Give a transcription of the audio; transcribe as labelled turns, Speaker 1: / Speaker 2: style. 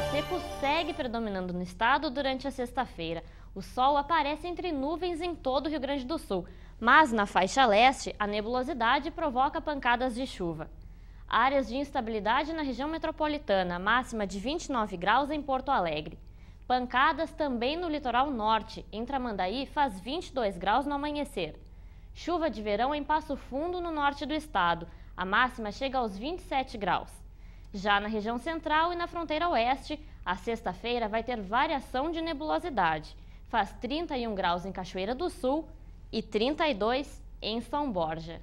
Speaker 1: temporada seco segue predominando no estado durante a sexta-feira. O sol aparece entre nuvens em todo o Rio Grande do Sul, mas na faixa leste, a nebulosidade provoca pancadas de chuva. Áreas de instabilidade na região metropolitana, máxima de 29 graus em Porto Alegre. Pancadas também no litoral norte, em Tramandaí faz 22 graus no amanhecer. Chuva de verão em Passo Fundo, no norte do estado, a máxima chega aos 27 graus. Já na região central e na fronteira oeste, a sexta-feira vai ter variação de nebulosidade. Faz 31 graus em Cachoeira do Sul e 32 em São Borja.